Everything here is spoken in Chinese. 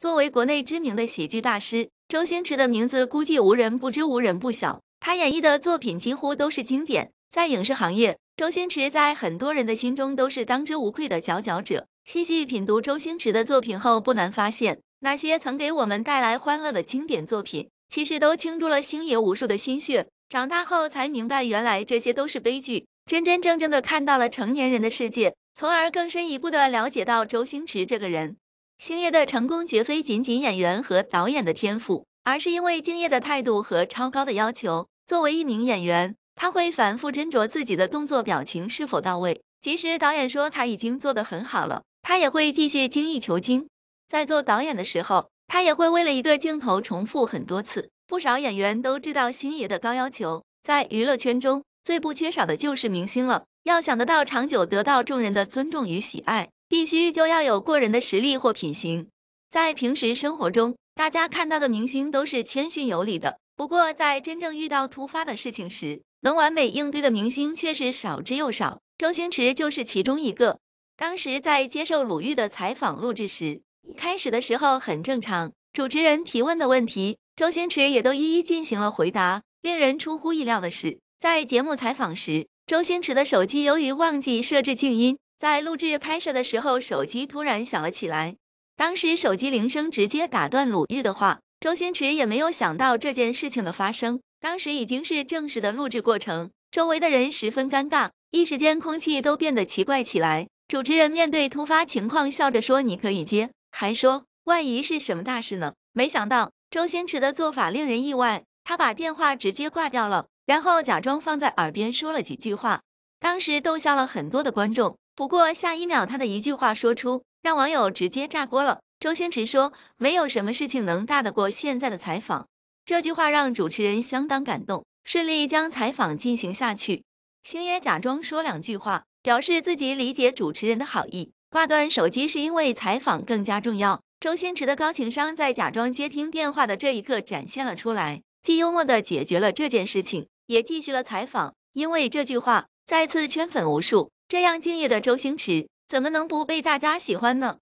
作为国内知名的喜剧大师，周星驰的名字估计无人不知、无人不晓。他演绎的作品几乎都是经典，在影视行业，周星驰在很多人的心中都是当之无愧的佼佼者。细细品读周星驰的作品后，不难发现，那些曾给我们带来欢乐的经典作品，其实都倾注了星爷无数的心血。长大后才明白，原来这些都是悲剧，真真正正的看到了成年人的世界，从而更深一步的了解到周星驰这个人。星爷的成功绝非仅仅演员和导演的天赋，而是因为敬业的态度和超高的要求。作为一名演员，他会反复斟酌自己的动作、表情是否到位。即使导演说他已经做的很好了，他也会继续精益求精。在做导演的时候，他也会为了一个镜头重复很多次。不少演员都知道星爷的高要求，在娱乐圈中最不缺少的就是明星了。要想得到长久得到众人的尊重与喜爱。必须就要有过人的实力或品行。在平时生活中，大家看到的明星都是谦逊有礼的。不过，在真正遇到突发的事情时，能完美应对的明星却是少之又少。周星驰就是其中一个。当时在接受鲁豫的采访录制时，开始的时候很正常，主持人提问的问题，周星驰也都一一进行了回答。令人出乎意料的是，在节目采访时，周星驰的手机由于忘记设置静音。在录制拍摄的时候，手机突然响了起来。当时手机铃声直接打断鲁豫的话，周星驰也没有想到这件事情的发生。当时已经是正式的录制过程，周围的人十分尴尬，一时间空气都变得奇怪起来。主持人面对突发情况，笑着说：“你可以接，还说万一是什么大事呢？”没想到周星驰的做法令人意外，他把电话直接挂掉了，然后假装放在耳边说了几句话。当时逗笑了很多的观众。不过下一秒，他的一句话说出，让网友直接炸锅了。周星驰说：“没有什么事情能大得过现在的采访。”这句话让主持人相当感动，顺利将采访进行下去。星爷假装说两句话，表示自己理解主持人的好意，挂断手机是因为采访更加重要。周星驰的高情商在假装接听电话的这一刻展现了出来，既幽默地解决了这件事情，也继续了采访。因为这句话，再次圈粉无数。这样敬业的周星驰，怎么能不被大家喜欢呢？